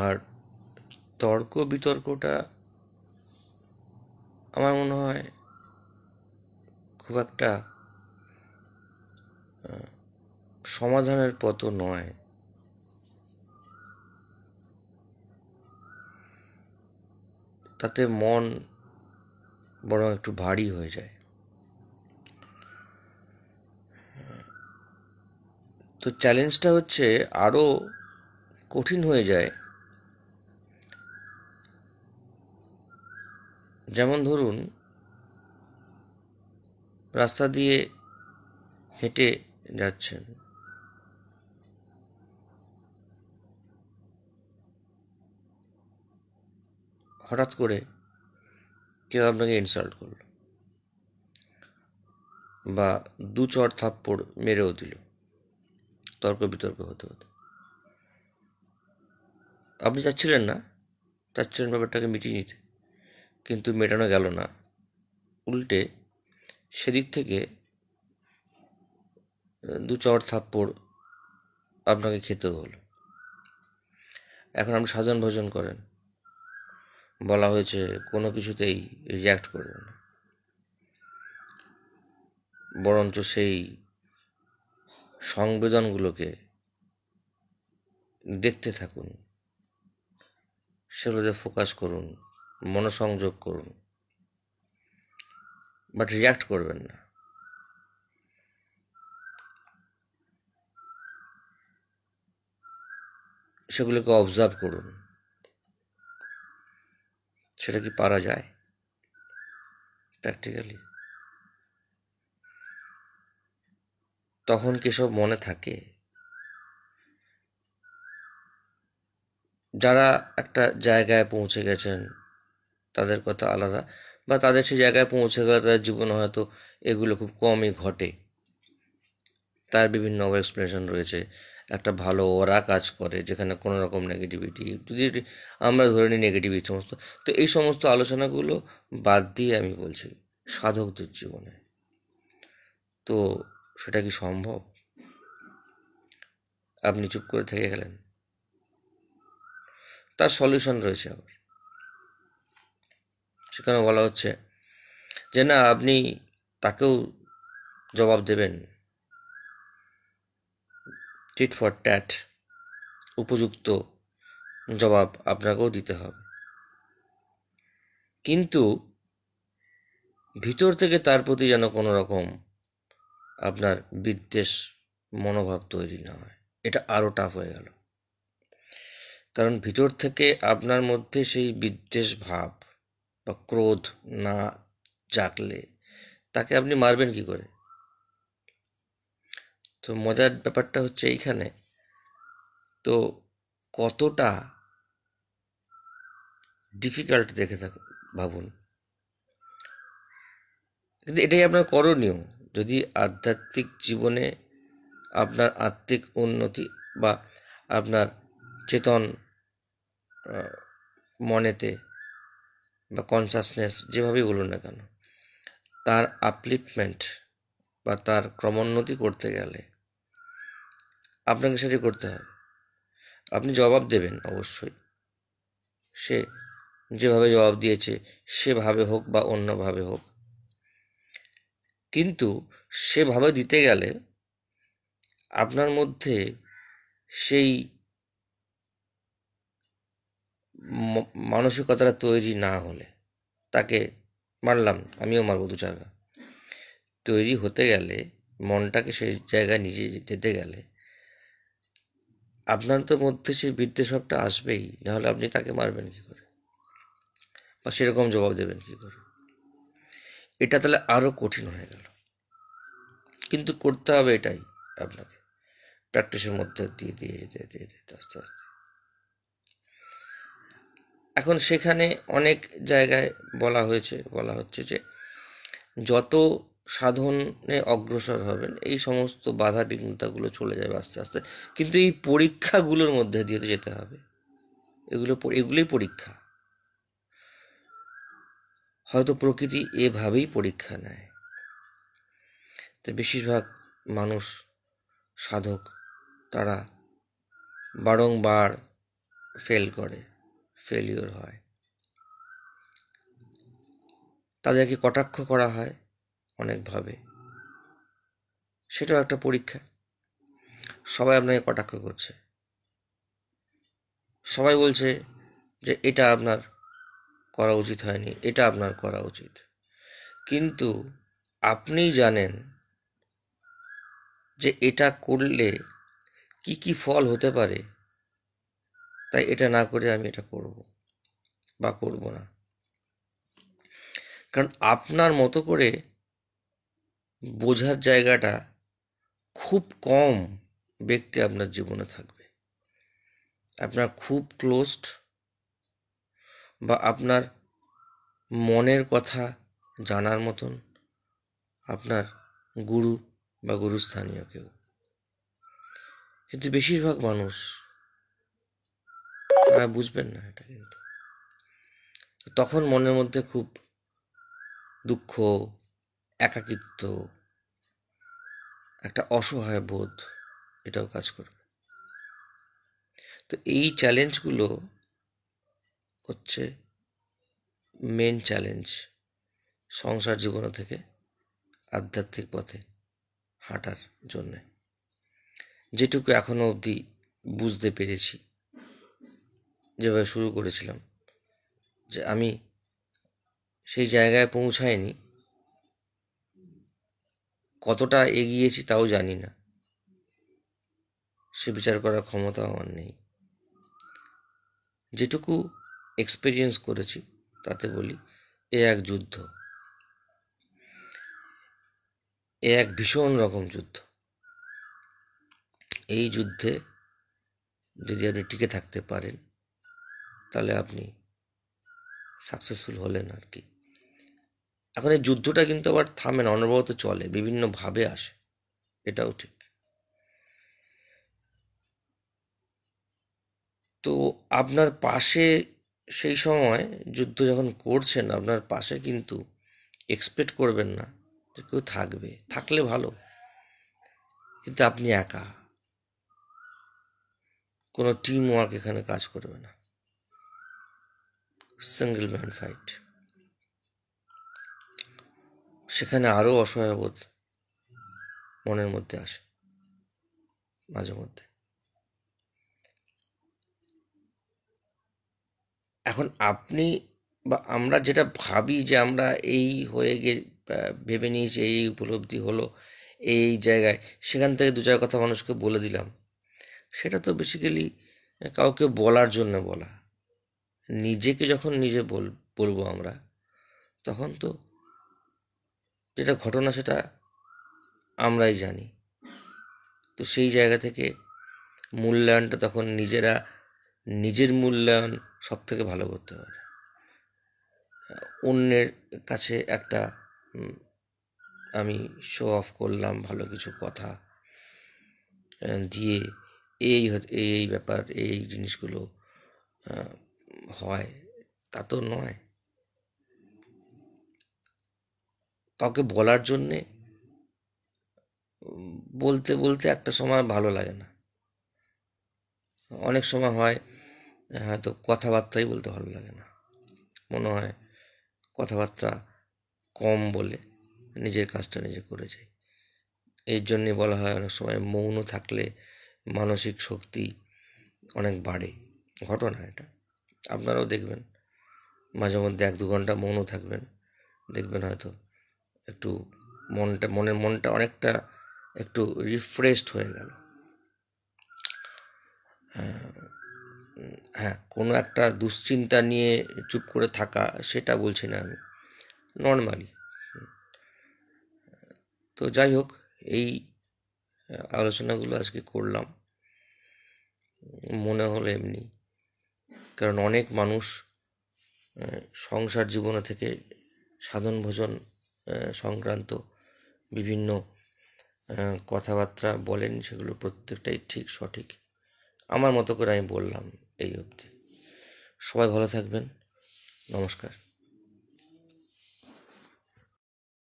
আর তর্ক বিতর্কটা আমার মনে হয় খুব একটা সমাধানের পথ নয় তাতে মন বরং একটু ভারী হয়ে যায় তো চ্যালেঞ্জটা হচ্ছে আরও কঠিন হয়ে যায় যেমন ধরুন রাস্তা দিয়ে হেঁটে যাচ্ছেন হঠাৎ করে কেউ আপনাকে ইনসাল্ট করল বা দু চর থাপ্পড় মেরেও দিল তর্ক বিতর্ক হতে হতে আপনি চাচ্ছিলেন না চাচ্ছিলেন ব্যাপারটাকে মিটিয়ে নিতে কিন্তু মেটানো গেল না উল্টে সেদিক থেকে দু চর থাপ্পড় আপনাকে খেতে হলো এখন আপনি সাজন ভোজন করেন বলা হয়েছে কোনো কিছুতেই রিয়াক্ট করবেন না বরঞ্চ সেই সংবেদনগুলোকে দেখতে থাকুন সেগুলোতে ফোকাস করুন মনোসংযোগ করুন বাট রিয়াক্ট করবেন না সেগুলোকে অবজার্ভ করুন সেটা কি পারা যায় প্র্যাকটিক্যালি তখন কি সব মনে থাকে যারা একটা জায়গায় পৌঁছে গেছেন তাদের কথা আলাদা বা তাদের সেই জায়গায় পৌঁছে গেলে তাদের জীবনে হয়তো এগুলো খুব কমই ঘটে তার বিভিন্ন এক্সপ্লেনেশন রয়েছে একটা ভালো ওরা কাজ করে যেখানে কোনো রকম নেগেটিভিটি যদি আমরা ধরে নিই নেগেটিভিটি সমস্ত তো এই সমস্ত আলোচনাগুলো বাদ দিয়ে আমি বলছি সাধকদের জীবনে তো সেটা কি সম্ভব আপনি চুপ করে থেকে গেলেন তার সলিউশন রয়েছে আবার সেখানে বলা হচ্ছে যে না আপনি তাকেও জবাব দেবেন টিট ফর ট্যাট উপযুক্ত জবাব আপনাকেও দিতে হবে কিন্তু ভিতর থেকে তার প্রতি যেন কোনো রকম আপনার বিদ্বেষ মনোভাব তৈরি না হয় এটা আরও টাফ হয়ে গেল কারণ ভিতর থেকে আপনার মধ্যে সেই বিদ্বেষ ভাব বা ক্রোধ না জাগলে তাকে আপনি মারবেন কি করে তো মজার ব্যাপারটা হচ্ছে এইখানে তো কতটা ডিফিকাল্ট দেখে থাক ভাবুন কিন্তু এটাই আপনার করণীয় যদি আধ্যাত্মিক জীবনে আপনার আত্মিক উন্নতি বা আপনার চেতন মনেতে বা কনসাসনেস যেভাবেই বলুন না কেন তার আপলিপমেন্ট বা তার ক্রমোন্নতি করতে গেলে আপনাকে সেটি করতে হবে আপনি জবাব দেবেন অবশ্যই সে যেভাবে জবাব দিয়েছে সেভাবে হোক বা অন্যভাবে হোক কিন্তু সেভাবে দিতে গেলে আপনার মধ্যে সেই মানসিকতাটা তৈরি না হলে তাকে মারলাম আমিও মারবো দু চাকা তৈরি হতে গেলে মনটাকে সেই জায়গায় নিজে যেতে গেলে আপনার তো মধ্যে সেই বিদ্বেষভাবটা আসবেই নাহলে আপনি তাকে মারবেন কী করে বা সেরকম জবাব দেবেন কী করে এটা তাহলে আরও কঠিন হয়ে গেল কিন্তু করতে হবে এটাই আপনাকে প্র্যাকটিসের মধ্যে দিয়ে দিয়ে দিয়ে দিয়ে আস্তে আস্তে এখন সেখানে অনেক জায়গায় বলা হয়েছে বলা হচ্ছে যে যত সাধনে অগ্রসর হবেন এই সমস্ত বাধা বিঘ্নতাগুলো চলে যাবে আস্তে আস্তে কিন্তু এই পরীক্ষাগুলোর মধ্যে দিয়ে তো যেতে হবে এগুলো এগুলোই পরীক্ষা হয়তো প্রকৃতি এভাবেই পরীক্ষা নেয় তো বেশিরভাগ মানুষ সাধক তারা বারংবার ফেল করে ফেলিওর হয় তাদেরকে কটাক্ষ করা হয় অনেকভাবে সেটাও একটা পরীক্ষা সবাই আপনাকে কটাক্ষ করছে সবাই বলছে যে এটা আপনার করা উচিত হয়নি এটা আপনার করা উচিত কিন্তু আপনি জানেন যে এটা করলে কি কি ফল হতে পারে তাই এটা না করে আমি এটা করব বা করব না কারণ আপনার মতো করে বোঝার জায়গাটা খুব কম ব্যক্তি আপনার জীবনে থাকবে আপনার খুব ক্লোজড বা আপনার মনের কথা জানার মতন আপনার গুরু বা গুরুস্থানীয় কেউ কিন্তু বেশিরভাগ মানুষ তারা বুঝবেন না এটা কিন্তু তখন মনের মধ্যে খুব দুঃখ একাকিত্ব একটা অসহায় বোধ এটাও কাজ করবে তো এই চ্যালেঞ্জগুলো হচ্ছে মেন চ্যালেঞ্জ সংসার জীবন থেকে আধ্যাত্মিক পথে হাঁটার জন্যে যেটুকু এখনও অবধি বুঝতে পেরেছি যেভাবে শুরু করেছিলাম যে আমি সেই জায়গায় পৌঁছায়নি কতটা এগিয়েছি তাও জানি না সে বিচার করার ক্ষমতা আমার নেই যেটুকু এক্সপিরিয়েন্স করেছি তাতে বলি এ এক যুদ্ধ এ এক ভীষণ রকম যুদ্ধ এই যুদ্ধে যদি আপনি টিকে থাকতে পারেন তাহলে আপনি সাকসেসফুল হলেন আর কি এখন এই যুদ্ধটা কিন্তু আবার থামে না অনবরত চলে বিভিন্নভাবে আসে এটাও ঠিক তো আপনার পাশে সেই সময় যুদ্ধ যখন করছেন আপনার পাশে কিন্তু এক্সপেক্ট করবেন না কেউ থাকবে থাকলে ভালো কিন্তু আপনি একা কোনো টিম ওয়ার্ক এখানে কাজ করবে না সিঙ্গেল ম্যান ফাইট সেখানে আরও অসহায়বোধ মনের মধ্যে আসে মাঝে মধ্যে এখন আপনি বা আমরা যেটা ভাবি যে আমরা এই হয়ে গে ভেবে নিয়েছি এই উপলব্ধি হলো এই জায়গায় সেখান থেকে দু চার কথা মানুষকে বলে দিলাম সেটা তো বেসিক্যালি কাউকে বলার জন্য বলা নিজেকে যখন নিজে বল বলবো আমরা তখন তো যেটা ঘটনা সেটা আমরাই জানি তো সেই জায়গা থেকে মূল্যায়নটা তখন নিজেরা নিজের মূল্যায়ন সব থেকে ভালো করতে পারে অন্যের কাছে একটা আমি শো অফ করলাম ভালো কিছু কথা দিয়ে এই এই ব্যাপার এই জিনিসগুলো হয় তা তো নয় কাউকে বলার জন্যে বলতে বলতে একটা সময় ভালো লাগে না অনেক সময় হয় হয়তো কথাবার্তাই বলতে ভালো লাগে না মনে হয় কথাবার্তা কম বলে নিজের কাজটা নিজে করে যাই এর জন্যে বলা হয় অনেক সময় মৌন থাকলে মানসিক শক্তি অনেক বাড়ে ঘটনা এটা আপনারাও দেখবেন মাঝে মধ্যে এক দু ঘন্টা মনও থাকবেন দেখবেন হয়তো একটু মনটা মনের মনটা অনেকটা একটু রিফ্রেশড হয়ে গেল হ্যাঁ কোনো একটা দুশ্চিন্তা নিয়ে চুপ করে থাকা সেটা বলছি না আমি নর্মালি তো যাই হোক এই আলোচনাগুলো আজকে করলাম মনে হলো এমনি কারণ অনেক মানুষ সংসার জীবনে থেকে সাধন ভোজন সংক্রান্ত বিভিন্ন কথাবার্তা বলেন সেগুলো প্রত্যেকটাই ঠিক সঠিক আমার মতো করে আমি বললাম এই অবধি সবাই ভালো থাকবেন নমস্কার